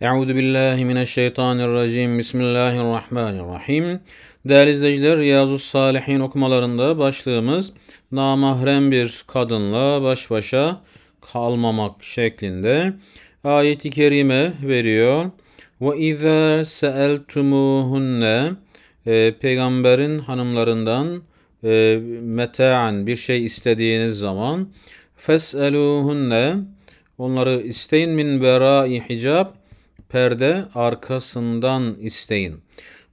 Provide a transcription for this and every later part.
Euzu billahi mineşşeytanirracim. Bismillahirrahmanirrahim. Değerli izleyiciler, Riyazu Salihin okumalarında başlığımız namahrem bir kadınla baş başa kalmamak şeklinde ayet-i kerime veriyor. Ve izâ seeltumuhunne e, peygamberin hanımlarından e, meta'an bir şey istediğiniz zaman fes'eluhunne onları isteyin min bera'i hicab perde arkasından isteyin.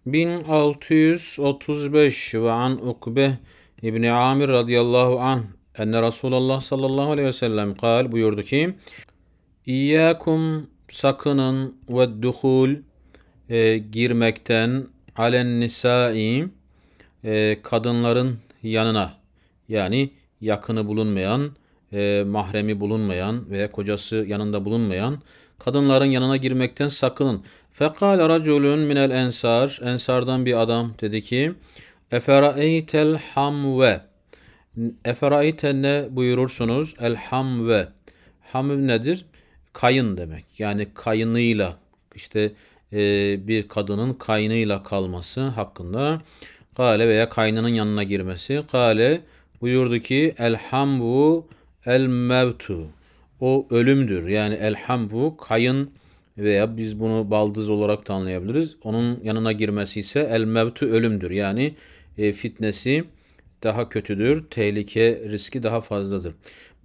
1635 ve an Ukbe İbni Amir radıyallahu anh enne Resulullah sallallahu aleyhi ve sellem kal buyurdu ki İyyâkum sakının ve duhul e, girmekten alen nisai e, kadınların yanına yani yakını bulunmayan, e, mahremi bulunmayan veya kocası yanında bulunmayan Kadınların yanına girmekten sakının. Fekal raculun minel ensar. Ensardan bir adam dedi ki Efera'eytel hamve. Efera'eytel ne buyurursunuz? El hamve. Hamv nedir? Kayın demek. Yani kayınıyla işte e, bir kadının kaynıyla kalması hakkında Kale veya kaynının yanına girmesi. Kale buyurdu ki El hamvu el mevtu o ölümdür. Yani elham bu kayın veya biz bunu baldız olarak da anlayabiliriz. Onun yanına girmesi ise el mevtu ölümdür. Yani e, fitnesi daha kötüdür. Tehlike riski daha fazladır.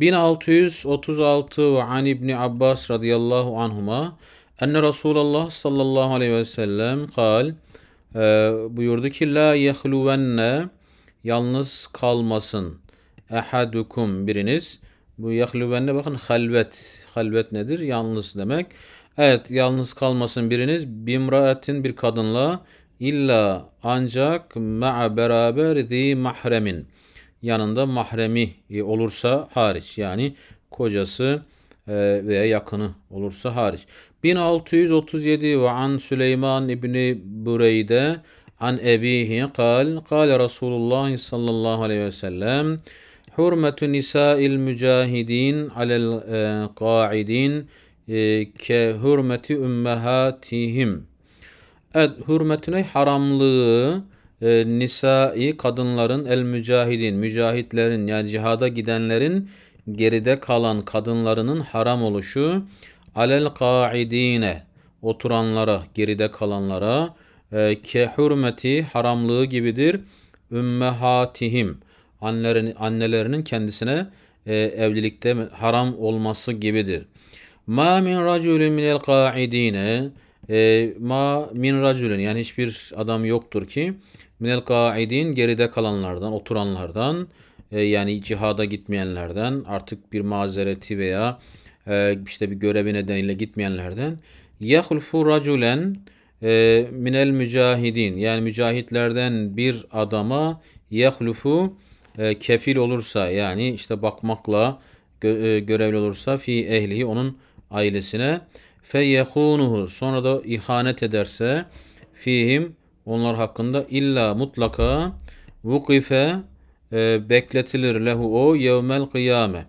1636 ve an İbni Abbas radıyallahu anhuma enne Resulallah sallallahu aleyhi ve sellem kal e, buyurdu ki la yehluvenne yalnız kalmasın ehadukum biriniz bu yahlübenne bakın halvet. Halvet nedir? Yalnız demek. Evet yalnız kalmasın biriniz bimraetin bir kadınla illa ancak ma'a beraber di mahremin. Yanında mahremi olursa hariç yani kocası e, veya yakını olursa hariç. 1637 ve an Süleyman İbni Bureyde an ebihi kal kal Resulullah sallallahu aleyhi ve sellem Hurmetu nisa'il mücahidin alel e, qaidin e, ke hürmeti ümmehatihim. Evet, hürmetine haramlığı e, nisai kadınların el mücahidin, mücahitlerin yani cihada gidenlerin geride kalan kadınlarının haram oluşu alel kaidine oturanlara, geride kalanlara e, ke hürmeti haramlığı gibidir ümmehatihim annelerin, annelerinin kendisine e, evlilikte haram olması gibidir. Ma min raculin minel kaidine e, ma min raculin yani hiçbir adam yoktur ki minel kaidin geride kalanlardan, oturanlardan e, yani cihada gitmeyenlerden artık bir mazereti veya e, işte bir görevi nedeniyle gitmeyenlerden yahulfu raculen e, minel mücahidin yani mücahitlerden bir adama yahlufu e, kefil olursa yani işte bakmakla gö e, görevli olursa fi ehlihi onun ailesine feyehunuhu sonra da ihanet ederse fihim onlar hakkında illa mutlaka vukife e, bekletilir lehu o yevmel kıyame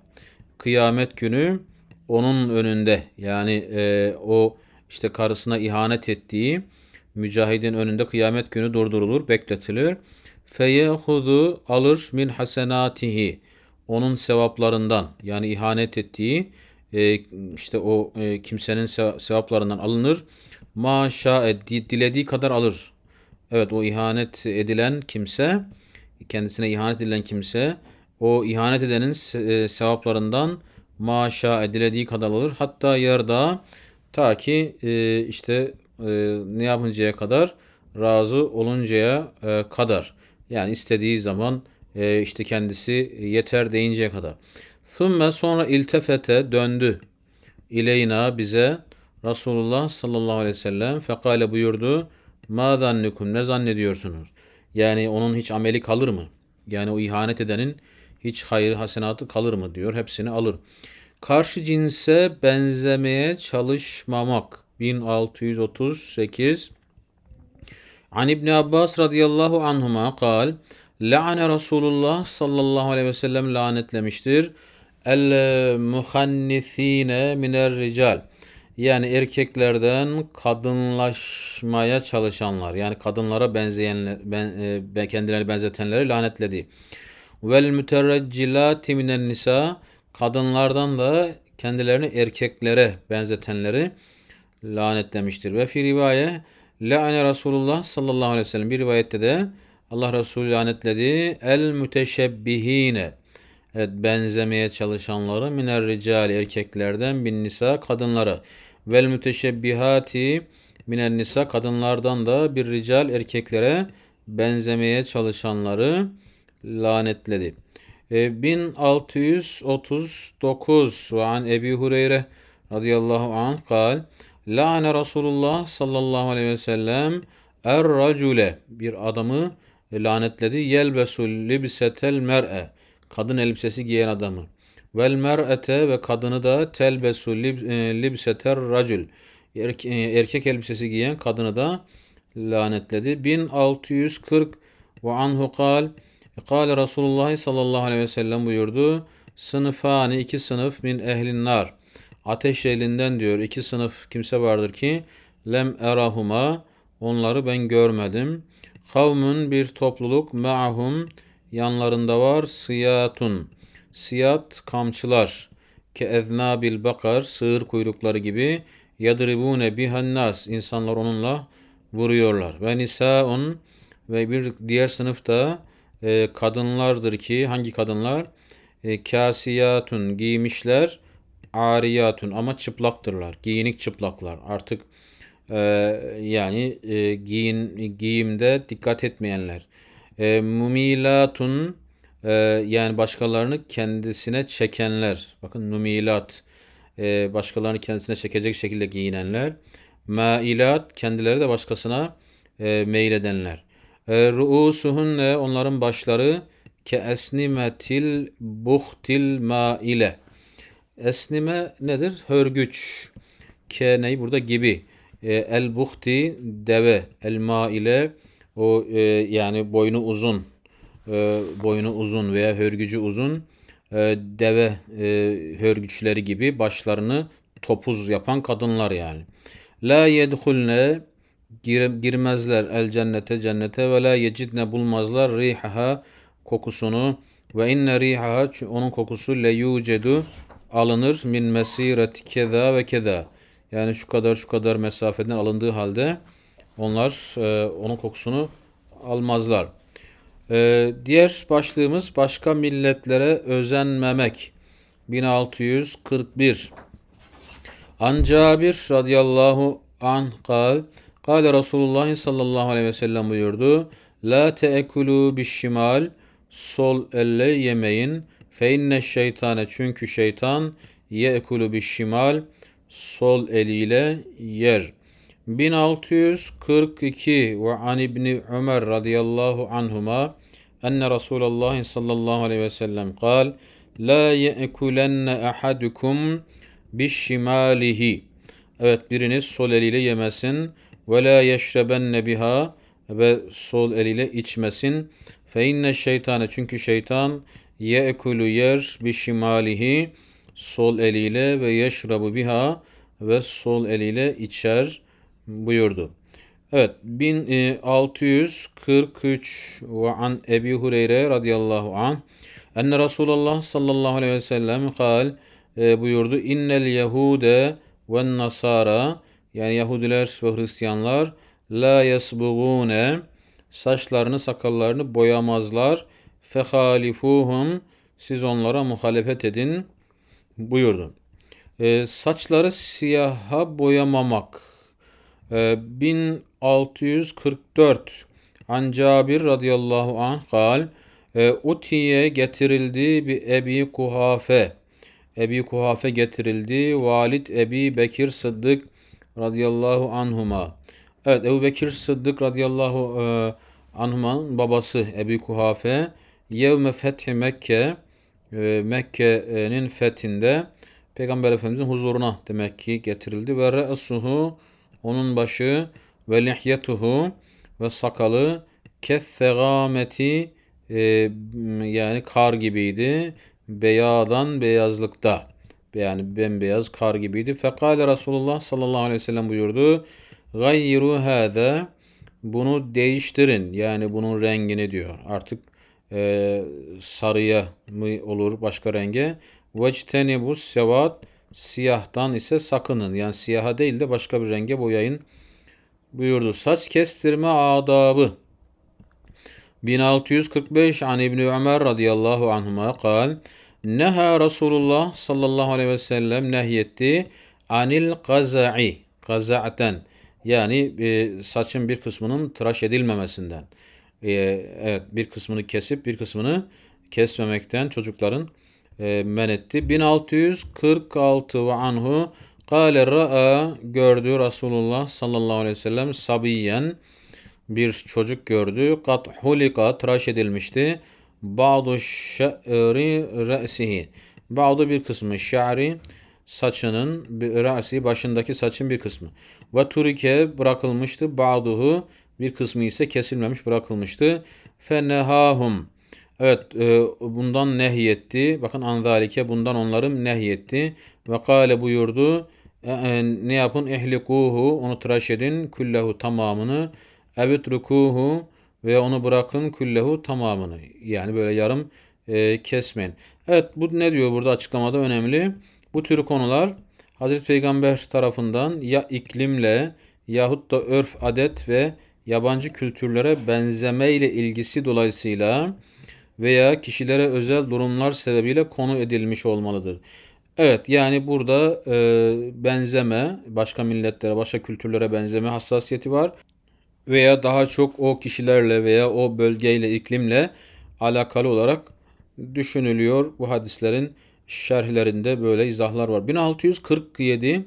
kıyamet günü onun önünde yani e, o işte karısına ihanet ettiği mücahidin önünde kıyamet günü durdurulur bekletilir feyehudu alır min hasenatihi onun sevaplarından yani ihanet ettiği e, işte o e, kimsenin sevaplarından alınır. Maşa dilediği kadar alır. Evet o ihanet edilen kimse kendisine ihanet edilen kimse o ihanet edenin e, sevaplarından maşa dilediği kadar alır. Hatta yarıda, ta ki işte ne yapıncaya kadar razı oluncaya kadar. Yani istediği zaman e, işte kendisi e, yeter deyinceye kadar. Sümme sonra iltefete döndü. İleyna bize Resulullah sallallahu aleyhi ve sellem fekale buyurdu. Ma zannukum ne zannediyorsunuz? Yani onun hiç ameli kalır mı? Yani o ihanet edenin hiç hayır hasenatı kalır mı diyor. Hepsini alır. Karşı cinse benzemeye çalışmamak. 1638 An İbni Abbas radıyallahu anhuma kal La'ane Resulullah sallallahu aleyhi ve sellem lanetlemiştir. El muhannisine miner rical. Yani erkeklerden kadınlaşmaya çalışanlar yani kadınlara benzeyenler ben, e, kendilerini benzetenleri lanetledi. Vel müterreccilati minen nisa kadınlardan da kendilerini erkeklere benzetenleri lanetlemiştir. Ve fi rivaye La'ane Resulullah sallallahu aleyhi ve sellem bir rivayette de Allah Resulü lanetledi. El müteşebbihine. Evet benzemeye çalışanları miner ricali erkeklerden bin nisa kadınlara. Vel müteşebbihati miner nisa kadınlardan da bir rical erkeklere benzemeye çalışanları lanetledi. E, 1639 ve an Ebi Hureyre radıyallahu anh kal Lâne Resulullah sallallahu aleyhi ve sellem er-racule bir adamı lanetledi. Yelbesul libsetel mer'e kadın elbisesi giyen adamı. Vel mer'ete ve kadını da telbesu e, libseter racül e, erkek elbisesi giyen kadını da lanetledi. 1640 ve anhu kal e, Kale Resulullah sallallahu aleyhi ve sellem buyurdu. Sınıfani iki sınıf min ehlin nar. Ateş elinden diyor iki sınıf kimse vardır ki lem erahuma onları ben görmedim. Kavmun bir topluluk ma'hum yanlarında var siyatun. Siyat kamçılar ke bil bakar sığır kuyrukları gibi yadribune bihannas insanlar onunla vuruyorlar. Ve nisaun ve bir diğer sınıfta e, kadınlardır ki hangi kadınlar? E, kasiyatun giymişler ariyatun ama çıplaktırlar. Giyinik çıplaklar. Artık e, yani e, giyin giyimde dikkat etmeyenler. E, mumilatun e, yani başkalarını kendisine çekenler. Bakın numilat e, başkalarını kendisine çekecek şekilde giyinenler. Mailat kendileri de başkasına e, meyledenler. E, Ruusuhunne onların başları ke esnimetil buhtil maile. Esnime nedir? Hörgüç. K neyi burada gibi. E, el buhti deve. Elma ile o e, yani boynu uzun. E, boynu uzun veya hörgücü uzun. E, deve e, hörgüçleri gibi başlarını topuz yapan kadınlar yani. La yedhulne gir, girmezler el cennete cennete ve la yecidne bulmazlar riha kokusunu ve inne riha onun kokusu le yucedu alınır min mesiret keda ve keda. Yani şu kadar şu kadar mesafeden alındığı halde onlar e, onun kokusunu almazlar. E, diğer başlığımız başka milletlere özenmemek. 1641 An Cabir radıyallahu an kal Kale Resulullah sallallahu aleyhi ve sellem buyurdu. La teekulu bişşimal sol elle yemeyin. Fe şeytane çünkü şeytan ye'kulu bi şimal sol eliyle yer. 1642 ve an İbni Ömer radıyallahu anhuma enne Resulallah sallallahu aleyhi ve sellem kal La ye'kulenne ahadukum şimalihi. Evet biriniz sol eliyle yemesin ve la yeşrebenne biha ve sol eliyle içmesin. Fe şeytane çünkü şeytan ye'kulu yer bi şimalihi sol eliyle ve yeşrabu biha ve sol eliyle içer buyurdu. Evet 1643 e, ve an Ebi Hureyre radıyallahu an en Resulullah sallallahu aleyhi ve sellem kal e, buyurdu innel yehude ve nasara yani Yahudiler ve Hristiyanlar la yesbugune saçlarını sakallarını boyamazlar fehalifuhum siz onlara muhalefet edin buyurdu. E, saçları siyaha boyamamak e, ee, 1644 An Cabir radıyallahu anh kal e, Utiye getirildi bir Ebi Kuhafe Ebi Kuhafe getirildi Valid Ebi Bekir Sıddık radıyallahu anhuma Evet Ebu Bekir Sıddık radıyallahu e, anhuman babası Ebi Kuhafe Yevme fethi Mekke e, Mekke'nin fethinde Peygamber Efendimizin huzuruna demek ki getirildi. Ve re'suhu onun başı ve lihyetuhu ve sakalı kessegameti e, yani kar gibiydi. Beyadan beyazlıkta. Yani bembeyaz kar gibiydi. Fekale Resulullah sallallahu aleyhi ve sellem buyurdu. Gayyiru hâde bunu değiştirin. Yani bunun rengini diyor. Artık e, sarıya mı olur başka renge. Vectenibus sevat siyahtan ise sakının. Yani siyaha değil de başka bir renge boyayın buyurdu. Saç kestirme adabı. 1645 an İbni Ömer radıyallahu anhuma kal. Neha Resulullah sallallahu aleyhi ve sellem nehyetti anil gaza'i gaza'ten yani e, saçın bir kısmının tıraş edilmemesinden e, evet bir kısmını kesip bir kısmını kesmemekten çocukların e, men etti. 1646 ve anhu Kale ra'a gördü Resulullah sallallahu aleyhi ve sellem sabiyen bir çocuk gördü. Kat hulika tıraş edilmişti. Ba'du şe'ri re'sihi. Ba'du bir kısmı şe'ri saçının, re'si başındaki saçın bir kısmı. Ve turike bırakılmıştı. Ba'duhu bir kısmı ise kesilmemiş bırakılmıştı. Fennehahum. Evet e, bundan nehyetti. Bakın anzalike bundan onların nehyetti. Ve kale buyurdu. E, e, ne yapın? Ehlikuhu. Onu tıraş edin. Küllehu tamamını. Ebitrukuhu. Ve onu bırakın küllehu tamamını. Yani böyle yarım e, kesmeyin. Evet bu ne diyor burada açıklamada önemli. Bu tür konular Hazreti Peygamber tarafından ya iklimle yahut da örf, adet ve yabancı kültürlere benzeme ile ilgisi dolayısıyla veya kişilere özel durumlar sebebiyle konu edilmiş olmalıdır. Evet yani burada e, benzeme, başka milletlere, başka kültürlere benzeme hassasiyeti var. Veya daha çok o kişilerle veya o bölgeyle, iklimle alakalı olarak düşünülüyor. Bu hadislerin şerhlerinde böyle izahlar var. 1647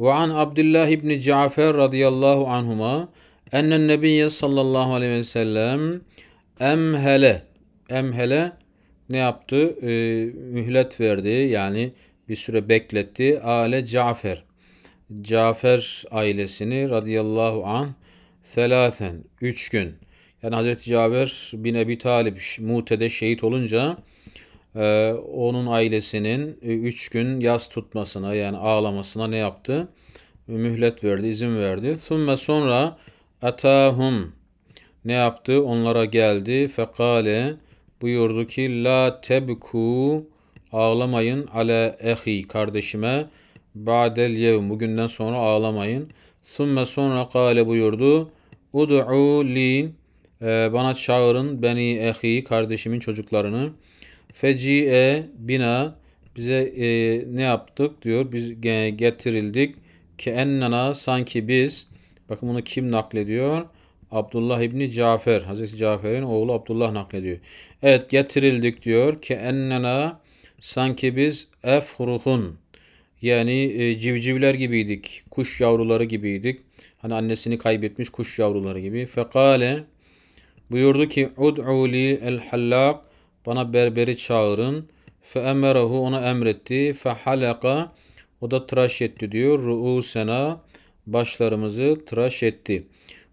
ve an Abdullah İbni Cafer radıyallahu anhuma Ennen nebiyye sallallahu aleyhi ve sellem emhele emhele ne yaptı? E, mühlet verdi. Yani bir süre bekletti. Ale Cafer. Cafer ailesini radıyallahu an selasen. Üç gün. Yani Hazreti Cafer bin Ebi Talip Mute'de şehit olunca e, onun ailesinin e, üç gün yaz tutmasına yani ağlamasına ne yaptı? Mühlet verdi, izin verdi. Sonra sonra Atahum ne yaptı? Onlara geldi. Fekale buyurdu ki la tebku ağlamayın ale ehi kardeşime ba'del yevm bugünden sonra ağlamayın. Sümme sonra kale buyurdu ud'u li e, bana çağırın beni ehi kardeşimin çocuklarını. Feci'e bina bize e, ne yaptık diyor. Biz getirildik. Ki ennena sanki biz Bakın bunu kim naklediyor? Abdullah İbni Cafer. Hazreti Cafer'in oğlu Abdullah naklediyor. Evet getirildik diyor ki ennena sanki biz efruhun yani e, civcivler gibiydik. Kuş yavruları gibiydik. Hani annesini kaybetmiş kuş yavruları gibi. Fekale buyurdu ki ud'u el hallak bana berberi çağırın. Fe emerahu ona emretti. Fe halaka o da tıraş etti diyor. Ru'usena başlarımızı tıraş etti.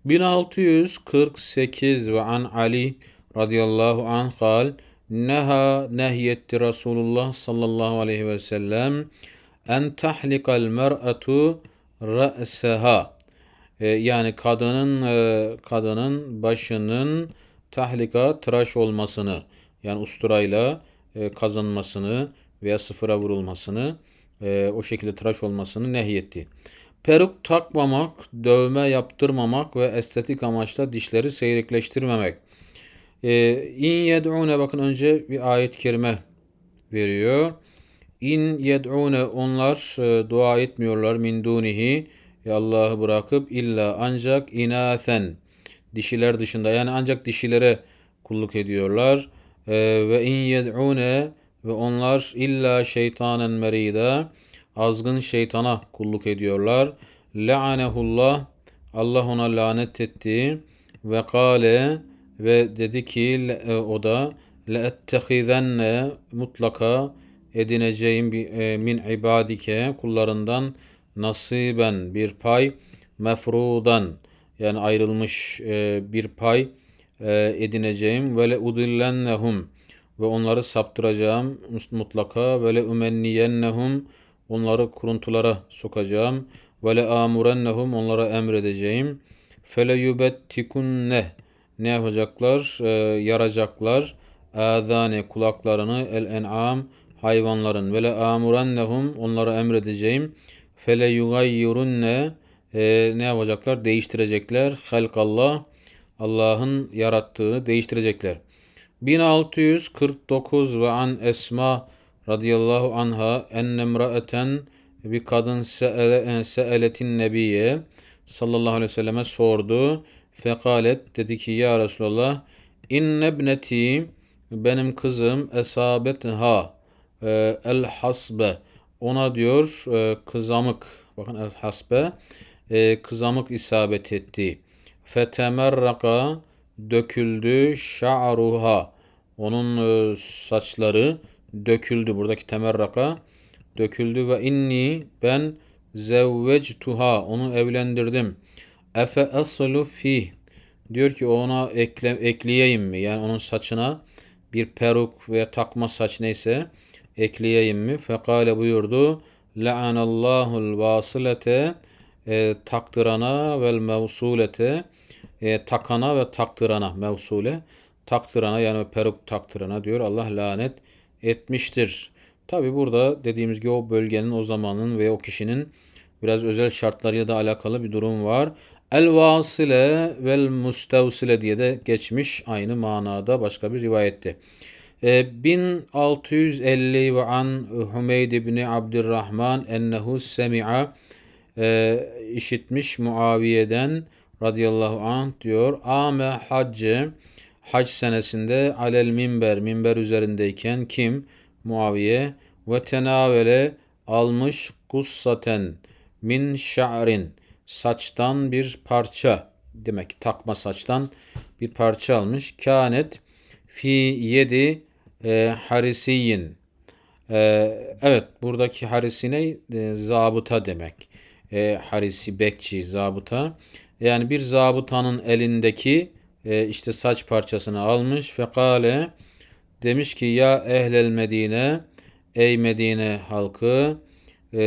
1648 ve an Ali radıyallahu anh kal neha nehyetti Resulullah sallallahu aleyhi ve sellem en tahlikal mer'atu ra'seha e, yani kadının e, kadının başının tahlika tıraş olmasını yani usturayla e, kazanmasını veya sıfıra vurulmasını o şekilde tıraş olmasını nehyetti. Peruk takmamak, dövme yaptırmamak ve estetik amaçla dişleri seyrikleştirmemek. Ee, in in yed'une bakın önce bir ayet kerime veriyor. İn yed'une onlar e, dua etmiyorlar min dunihi Allah'ı bırakıp illa ancak inasen dişiler dışında yani ancak dişilere kulluk ediyorlar. Ee, ve in yed'une ve onlar illa şeytanen merida azgın şeytana kulluk ediyorlar. Le'anehullah Allah ona lanet etti ve kale ve dedi ki e, o da le'ettehizenne mutlaka edineceğim e, min ibadike kullarından nasiben bir pay mefrudan yani ayrılmış e, bir pay edineceğim ve le udillennehum ve onları saptıracağım mutlaka ve le nehum Onları kuruntulara sokacağım. Ve le amurennehum onlara emredeceğim. Fele yubettikunne ne yapacaklar? E, yaracaklar. Azane kulaklarını el en'am hayvanların. Ve le amurennehum onlara emredeceğim. Fele yugayyurunne e, ee, ne yapacaklar? Değiştirecekler. Halkallah Allah'ın yarattığını değiştirecekler. 1649 ve an Esma radıyallahu anha ennemraeten bir kadın se'ele, e, se'eletin nebiye sallallahu aleyhi ve selleme sordu. Fekalet dedi ki ya Resulallah innebneti benim kızım esabet ha el hasbe ona diyor e, kızamık bakın el hasbe e, kızamık isabet etti. Fetemerraka döküldü şa'ruha onun saçları döküldü. Buradaki temel temerraka döküldü ve inni ben zevvectuha onu evlendirdim. Efe aslu fi diyor ki ona ekle, ekleyeyim mi? Yani onun saçına bir peruk veya takma saç neyse ekleyeyim mi? Fekale buyurdu. La'anallahu'l vasilete e, taktırana vel mevsulete e, takana ve taktırana mevsule taktırana yani peruk taktırana diyor Allah lanet etmiştir. Tabi burada dediğimiz gibi o bölgenin o zamanın ve o kişinin biraz özel şartlarıyla da alakalı bir durum var. El vasile vel mustavsile diye de geçmiş aynı manada başka bir rivayette. 1650 ee, ve an Hümeyd ibn Abdurrahman ennehu semi'a e, işitmiş Muaviye'den radıyallahu anh diyor. Ame haccı hac senesinde alel minber, minber üzerindeyken kim? Muaviye ve tenavele almış kussaten min şa'rin saçtan bir parça demek takma saçtan bir parça almış. Kânet fi yedi e, harisiyin. E, evet buradaki harisine e, zabıta demek. E, harisi bekçi zabıta. Yani bir zabıtanın elindeki e, işte saç parçasını almış. ve Fekale demiş ki ya ehlel Medine ey Medine halkı e,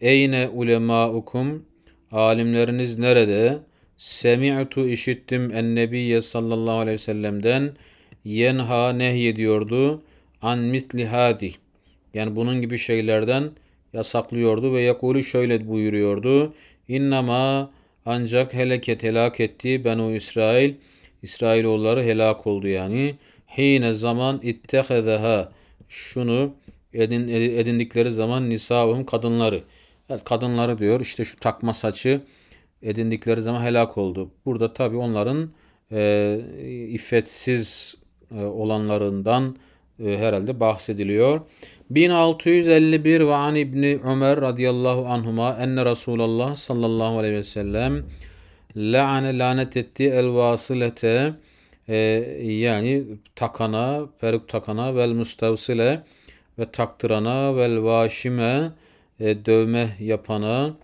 eyne ulemaukum alimleriniz nerede? Semi'tu işittim en nebiye sallallahu aleyhi ve sellem'den yenha nehyediyordu an mitli hadi. Yani bunun gibi şeylerden yasaklıyordu ve yakulu şöyle buyuruyordu. innama ancak heleket helak etti Benu İsrail İsrailoğulları helak oldu yani. Hine zaman ittehedeha şunu edin, edindikleri zaman nisaum kadınları. kadınları diyor işte şu takma saçı edindikleri zaman helak oldu. Burada tabi onların e, iffetsiz e, olanlarından e, herhalde bahsediliyor. 1651 ve an İbni Ömer radıyallahu anhuma enne Resulallah sallallahu aleyhi ve sellem Le'ane lanet etti el vasilete e, yani takana, peruk takana vel mustavsile ve taktırana vel vaşime e, dövme yapana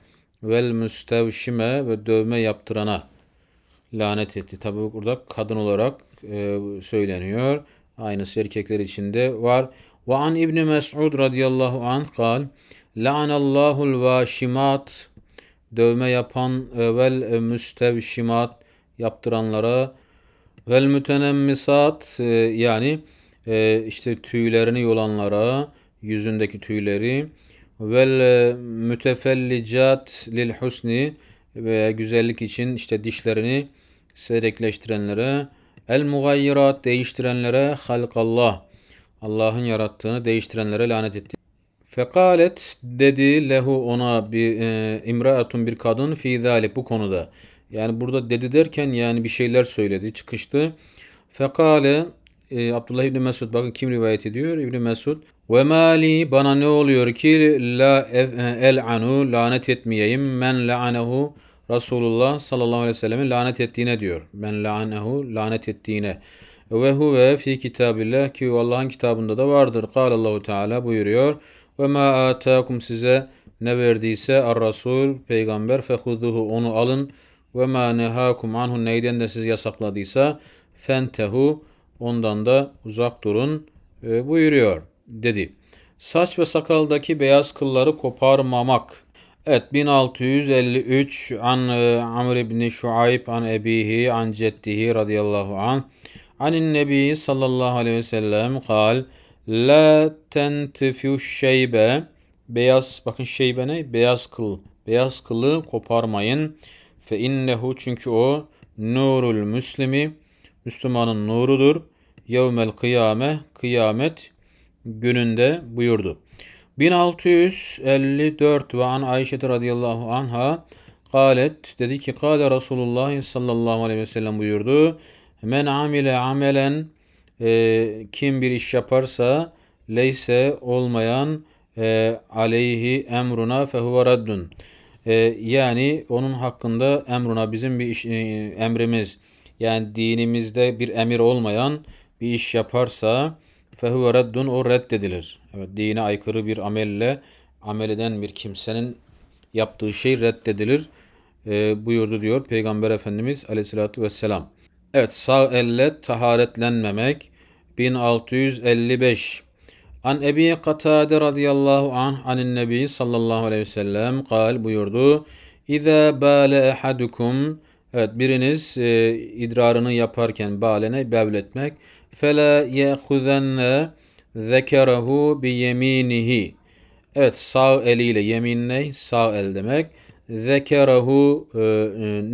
vel müstevşime ve dövme yaptırana lanet etti. Tabi burada kadın olarak e, söyleniyor. Aynısı erkekler içinde var. Ve an İbni Mes'ud radıyallahu anh kal La'anallahu'l vaşimat dövme yapan e, vel e, müstevşimat yaptıranlara vel mütenemmisat e, yani işte tüylerini yolanlara yüzündeki tüyleri vel mütefellicat lil husni ve güzellik için işte dişlerini seyrekleştirenlere el mugayyirat değiştirenlere halkallah Allah'ın yarattığını değiştirenlere lanet etti. Fekalet dedi lehu ona bir e, imraatun bir kadın fi zalik bu konuda. Yani burada dedi derken yani bir şeyler söyledi, çıkıştı. Fekale e, Abdullah İbni Mesud bakın kim rivayet ediyor? İbni Mesud ve mali bana ne oluyor ki la e, el anu lanet etmeyeyim men la'anehu Resulullah sallallahu aleyhi ve sellemin lanet ettiğine diyor. Ben la'anehu lanet ettiğine. Ve huve fi kitabillah ki Allah'ın kitabında da vardır. Kâlallahu Teala buyuruyor. Ve ma atakum size ne verdiyse ar Rasul peygamber fehuduhu onu alın ve ma nehakum anhu neyden de siz yasakladıysa fentehu ondan da uzak durun e, buyuruyor dedi. Saç ve sakaldaki beyaz kılları koparmamak. Evet 1653 an e, Amr ibn Şuayb an ebihi an ceddihi radıyallahu an anin nebi sallallahu aleyhi ve sellem kal La tentifü şeybe. Beyaz, bakın şeybe ne? Beyaz kıl. Beyaz kılı koparmayın. Fe innehu çünkü o nurul müslimi. Müslümanın nurudur. Yevmel kıyame, kıyamet gününde buyurdu. 1654 ve an Ayşe radıyallahu anha Kalet dedi ki Kale Resulullah sallallahu aleyhi ve sellem buyurdu. Men amile amelen e, kim bir iş yaparsa leyse olmayan e, aleyhi emruna fehuve raddun. E, ee, yani onun hakkında emruna bizim bir iş, e, emrimiz yani dinimizde bir emir olmayan bir iş yaparsa fehuve raddun o reddedilir. Evet, dine aykırı bir amelle amel eden bir kimsenin yaptığı şey reddedilir e, buyurdu diyor Peygamber Efendimiz aleyhissalatü vesselam. Evet sağ elle taharetlenmemek 1655 An Ebi Katade radıyallahu anh anin nebi sallallahu aleyhi ve sellem kal buyurdu. İza bale ehadukum Evet biriniz e, idrarını yaparken balene bevletmek. Fela yehuzenne zekerehu bi yeminihi. Evet sağ eliyle yemin ne? Sağ el demek. Zekerehu e, e,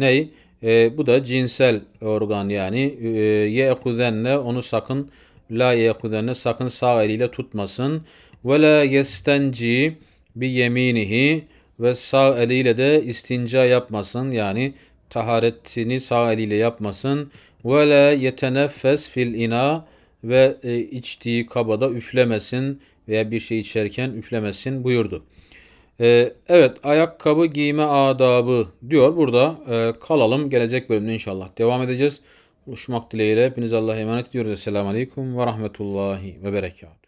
ney? E, bu da cinsel organ yani ye ye'kudenne onu sakın la ye'kudenne sakın sağ eliyle tutmasın. Ve la yestenci bi yeminihi ve sağ eliyle de istinca yapmasın yani taharetini sağ eliyle yapmasın. Ve la yeteneffes fil ina ve e, içtiği kabada üflemesin veya bir şey içerken üflemesin buyurdu. Ee, evet ayakkabı giyme adabı diyor. Burada e, kalalım. Gelecek bölümde inşallah devam edeceğiz. Buluşmak dileğiyle. hepiniz Allah'a emanet ediyoruz. Esselamu Aleyküm ve Rahmetullahi ve Berekatuhu.